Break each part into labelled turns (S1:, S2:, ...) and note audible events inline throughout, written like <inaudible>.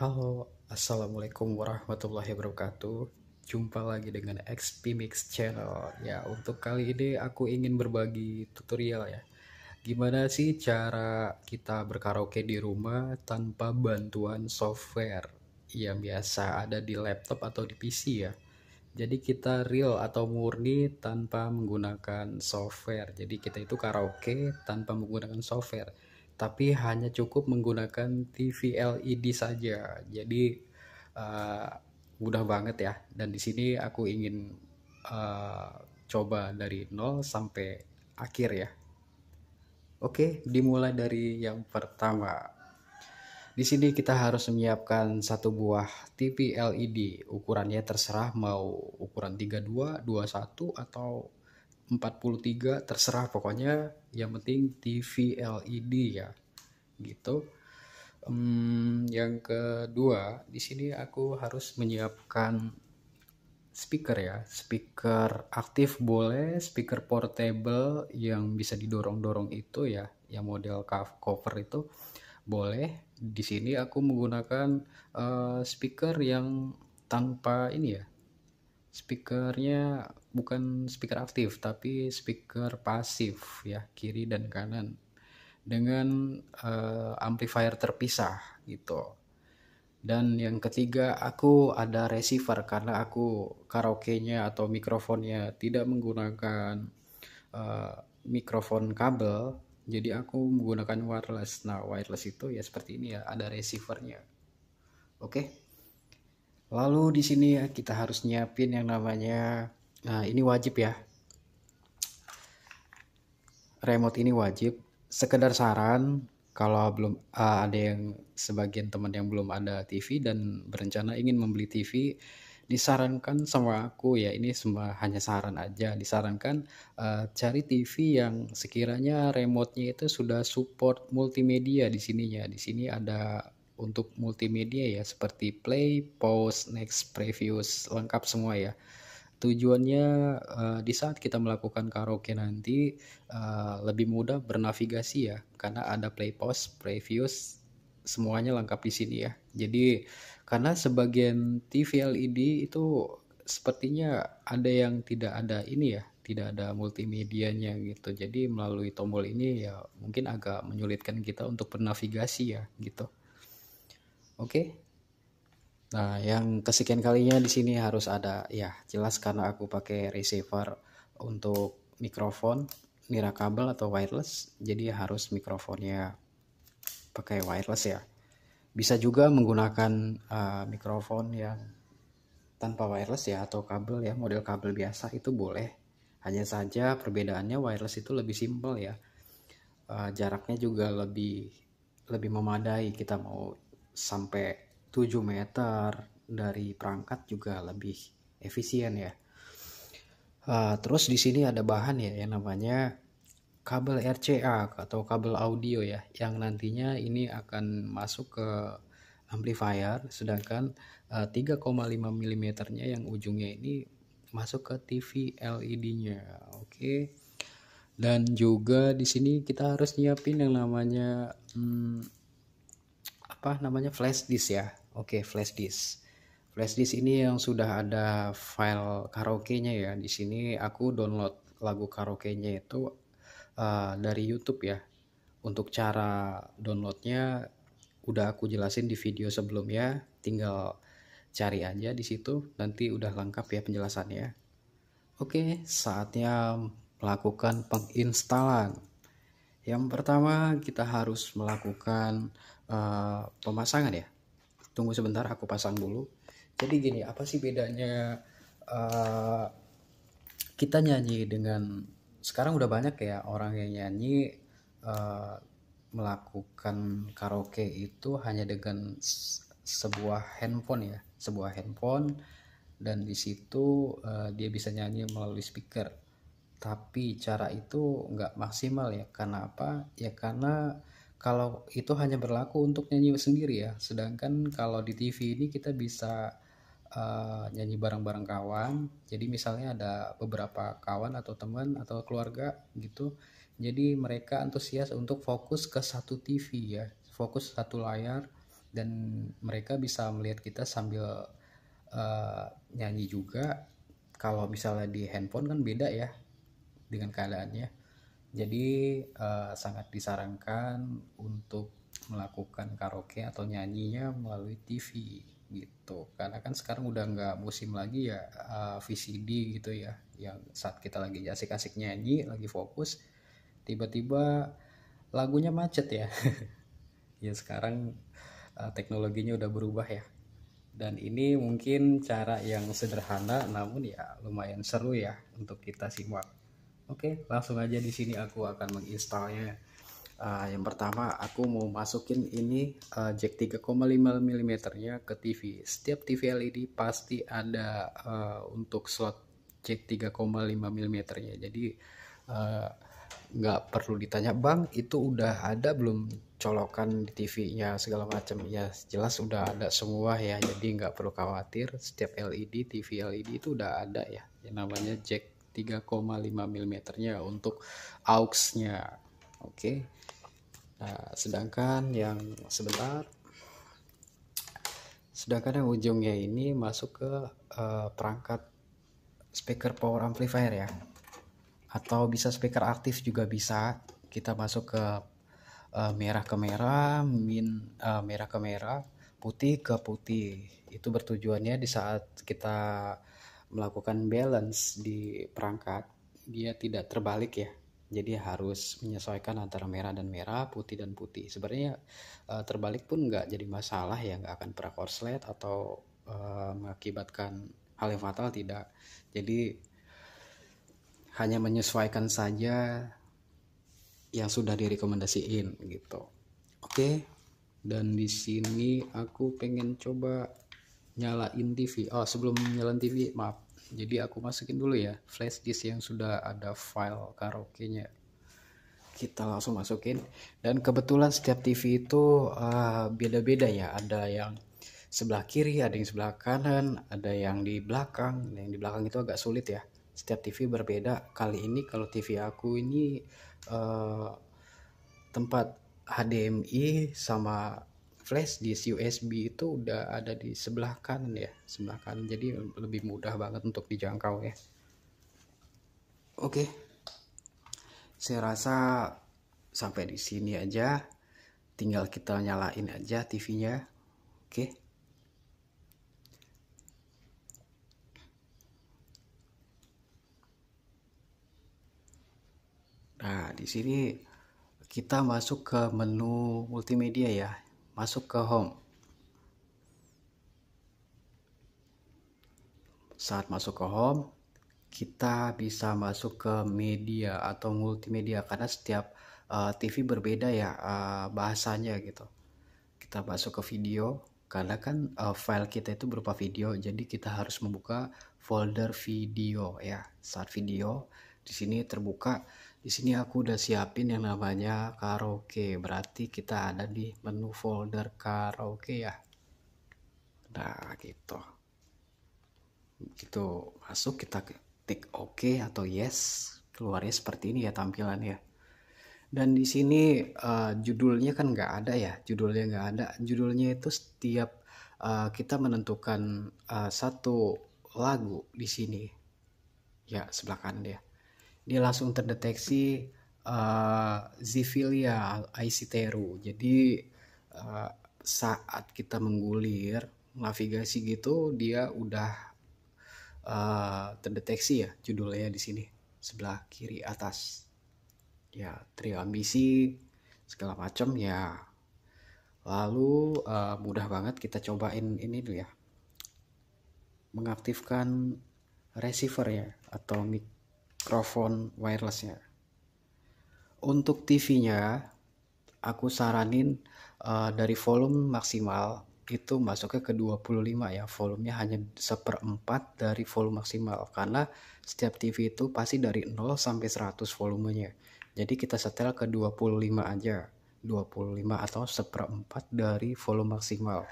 S1: Halo, Assalamualaikum warahmatullahi wabarakatuh Jumpa lagi dengan XP Mix Channel Ya, untuk kali ini aku ingin berbagi tutorial ya Gimana sih cara kita berkaraoke di rumah tanpa bantuan software Yang biasa ada di laptop atau di PC ya jadi kita real atau murni tanpa menggunakan software. Jadi kita itu karaoke tanpa menggunakan software tapi hanya cukup menggunakan TV LED saja. Jadi uh, mudah banget ya. Dan di sini aku ingin uh, coba dari nol sampai akhir ya. Oke, dimulai dari yang pertama. Di sini kita harus menyiapkan satu buah TV LED. Ukurannya terserah mau ukuran 32, 21 atau 43 terserah pokoknya yang penting TV LED ya gitu um, yang kedua di sini aku harus menyiapkan speaker ya speaker aktif boleh speaker portable yang bisa didorong-dorong itu ya yang model cover itu boleh di sini aku menggunakan uh, speaker yang tanpa ini ya speakernya bukan speaker aktif tapi speaker pasif ya kiri dan kanan dengan uh, amplifier terpisah gitu dan yang ketiga aku ada receiver karena aku karaoke-nya atau mikrofonnya tidak menggunakan uh, mikrofon kabel jadi aku menggunakan wireless nah wireless itu ya seperti ini ya ada receivernya oke okay? Lalu di sini ya kita harus nyiapin yang namanya, nah ini wajib ya. Remote ini wajib. Sekedar saran, kalau belum uh, ada yang sebagian teman yang belum ada TV dan berencana ingin membeli TV, disarankan sama aku ya ini semua hanya saran aja. Disarankan uh, cari TV yang sekiranya remote-nya itu sudah support multimedia di sininya. Di sini ada untuk multimedia ya seperti play, pause, next, previous, lengkap semua ya. Tujuannya uh, di saat kita melakukan karaoke nanti uh, lebih mudah bernavigasi ya karena ada play, pause, previous, semuanya lengkap di sini ya. Jadi karena sebagian TV LED itu sepertinya ada yang tidak ada ini ya, tidak ada multimedianya gitu. Jadi melalui tombol ini ya mungkin agak menyulitkan kita untuk bernavigasi ya gitu. Oke. Nah, yang kesekian kalinya di sini harus ada ya, jelas karena aku pakai receiver untuk mikrofon nira kabel atau wireless, jadi harus mikrofonnya pakai wireless ya. Bisa juga menggunakan uh, mikrofon yang tanpa wireless ya atau kabel ya, model kabel biasa itu boleh. Hanya saja perbedaannya wireless itu lebih simpel ya. Uh, jaraknya juga lebih lebih memadai kita mau sampai 7 meter dari perangkat juga lebih efisien ya. Uh, terus di sini ada bahan ya yang namanya kabel RCA atau kabel audio ya yang nantinya ini akan masuk ke amplifier sedangkan uh, 3,5 mm nya yang ujungnya ini masuk ke TV LED-nya. Oke. Okay. Dan juga di sini kita harus nyiapin yang namanya hmm, apa namanya flash disk ya oke okay, flash disk flash disk ini yang sudah ada file karaoke-nya ya di sini aku download lagu karaoke-nya itu uh, dari YouTube ya untuk cara downloadnya udah aku jelasin di video sebelumnya tinggal cari aja di situ nanti udah lengkap ya penjelasannya oke saatnya melakukan penginstalan yang pertama kita harus melakukan uh, pemasangan ya. Tunggu sebentar aku pasang dulu. Jadi gini, apa sih bedanya uh, kita nyanyi dengan sekarang udah banyak ya orang yang nyanyi uh, melakukan karaoke itu hanya dengan sebuah handphone ya, sebuah handphone dan di situ uh, dia bisa nyanyi melalui speaker tapi cara itu nggak maksimal ya karena apa ya karena kalau itu hanya berlaku untuk nyanyi sendiri ya sedangkan kalau di TV ini kita bisa uh, nyanyi bareng-bareng kawan jadi misalnya ada beberapa kawan atau teman atau keluarga gitu jadi mereka antusias untuk fokus ke satu TV ya fokus satu layar dan mereka bisa melihat kita sambil uh, nyanyi juga kalau misalnya di handphone kan beda ya dengan keadaannya. Jadi uh, sangat disarankan untuk melakukan karaoke atau nyanyinya melalui TV gitu karena kan sekarang udah nggak musim lagi ya uh, eh, VCD gitu ya yang saat kita lagi asik-asik nyanyi lagi fokus tiba-tiba lagunya macet ya <laughs> ya sekarang uh, teknologinya udah berubah ya dan ini mungkin cara yang sederhana namun ya lumayan seru ya untuk kita simak Oke, langsung aja di sini aku akan menginstalnya. Uh, yang pertama aku mau masukin ini uh, jack 3,5 mm nya ke TV. Setiap TV LED pasti ada uh, untuk slot jack 3,5 mm nya. Jadi nggak uh, perlu ditanya bang itu udah ada belum colokan di TV-nya segala macam ya jelas udah ada semua ya jadi nggak perlu khawatir setiap LED TV LED itu udah ada ya yang namanya jack 3,5 mm nya untuk aux-nya, oke okay. nah, sedangkan yang sebentar sedangkan yang ujungnya ini masuk ke uh, perangkat speaker power amplifier ya atau bisa speaker aktif juga bisa kita masuk ke uh, merah ke merah min uh, merah ke merah putih ke putih itu bertujuannya di saat kita melakukan balance di perangkat dia tidak terbalik ya jadi harus menyesuaikan antara merah dan merah, putih dan putih. Sebenarnya eh, terbalik pun nggak jadi masalah ya, nggak akan pernah korslet atau eh, mengakibatkan hal yang fatal tidak. Jadi hanya menyesuaikan saja yang sudah direkomendasiin gitu. Oke, dan di sini aku pengen coba nyalain TV oh sebelum nyalain TV maaf jadi aku masukin dulu ya flash disk yang sudah ada file karaoke nya kita langsung masukin dan kebetulan setiap TV itu eh, beda-beda uh, ya ada yang sebelah kiri ada yang sebelah kanan ada yang di belakang nah, yang di belakang itu agak sulit ya setiap TV berbeda kali ini kalau TV aku ini uh, tempat HDMI sama flash disk USB itu udah ada di sebelah kanan ya sebelah kanan jadi lebih mudah banget untuk dijangkau ya oke okay. saya rasa sampai di sini aja tinggal kita nyalain aja TV-nya oke okay. Nah, di sini kita masuk ke menu multimedia ya masuk ke home. Saat masuk ke home, kita bisa masuk ke media atau multimedia karena setiap uh, eh, TV berbeda ya uh, bahasanya gitu. Kita masuk ke video karena kan uh, file kita itu berupa video, jadi kita harus membuka folder video ya. Saat video di sini terbuka di sini aku udah siapin yang namanya karaoke. Berarti kita ada di menu folder karaoke ya. Nah, gitu. Gitu, masuk kita ketik OK atau yes. Keluarnya seperti ini ya tampilannya. Dan di sini uh, judulnya kan nggak ada ya, judulnya nggak ada. Judulnya itu setiap uh, kita menentukan uh, satu lagu di sini. Ya, sebelah kanan dia dia langsung terdeteksi uh, eh, Zivilia Aisiteru. Jadi uh, saat kita menggulir navigasi gitu dia udah uh, terdeteksi ya judulnya di sini sebelah kiri atas. Ya, trio ambisi segala macam ya. Lalu uh, mudah banget kita cobain ini dulu ya. Mengaktifkan receiver ya atau mic mikrofon wirelessnya untuk TV-nya aku saranin uh, dari volume maksimal itu masuknya ke 25 ya volumenya hanya seperempat dari volume maksimal karena setiap TV itu pasti dari 0 sampai 100 volumenya jadi kita setel ke 25 aja 25 atau seperempat dari volume maksimal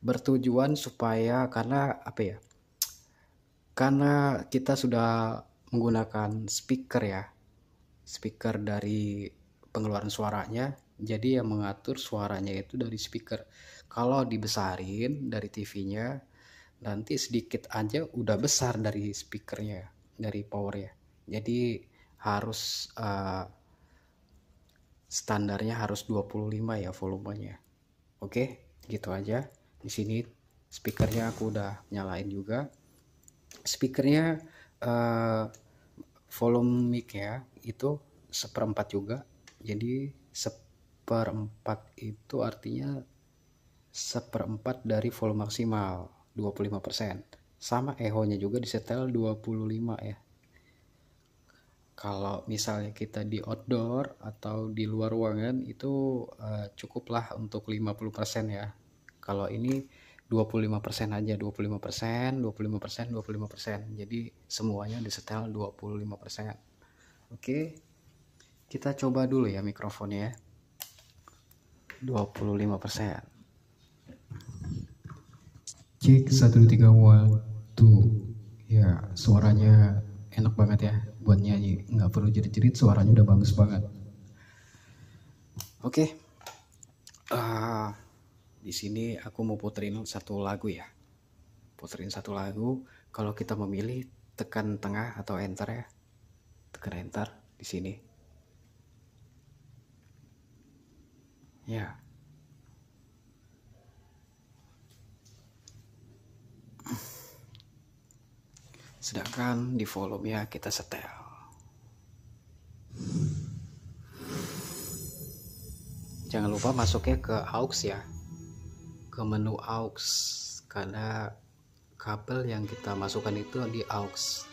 S1: bertujuan supaya karena apa ya karena kita sudah menggunakan speaker ya speaker dari pengeluaran suaranya jadi yang mengatur suaranya itu dari speaker kalau dibesarin dari TV-nya nanti sedikit aja udah besar dari speakernya dari power ya jadi harus uh, standarnya harus 25 ya volumenya oke gitu aja di sini speakernya aku udah nyalain juga speakernya uh, volume mic ya itu seperempat juga jadi seperempat itu artinya seperempat dari volume maksimal 25% sama echo nya juga disetel 25 ya kalau misalnya kita di outdoor atau di luar ruangan itu uh, cukuplah untuk 50% ya kalau ini 25% aja 25% 25% 25% jadi semuanya di setel 25% oke kita coba dulu ya mikrofonnya 25% cek 123 one two ya suaranya enak banget ya buat nyanyi nggak perlu jerit-jerit suaranya udah bagus banget oke okay. uh, di sini aku mau puterin satu lagu ya. Puterin satu lagu. Kalau kita memilih tekan tengah atau enter ya. Tekan enter di sini. Ya. Sedangkan di volume ya kita setel. jangan lupa masuknya ke aux ya ke menu aux karena kabel yang kita masukkan itu di aux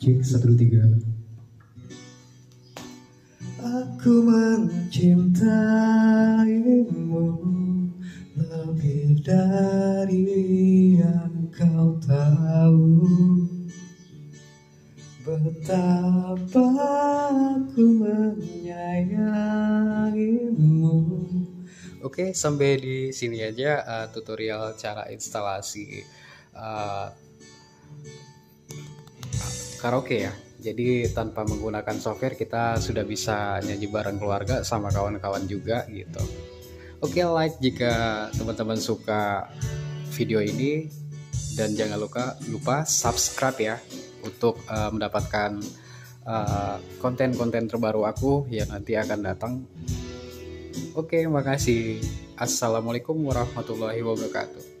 S1: cek satu tiga lebih dari yang kau tahu Betapa aku menyayangimu Oke sampai di sini aja uh, tutorial cara instalasi uh, karaoke ya jadi tanpa menggunakan software kita sudah bisa nyanyi bareng keluarga sama kawan-kawan juga gitu. Oke okay, like jika teman-teman suka video ini dan jangan lupa lupa subscribe ya untuk uh, mendapatkan eh, konten-konten uh, terbaru aku yang nanti akan datang. Oke, okay, makasih. Assalamualaikum warahmatullahi wabarakatuh.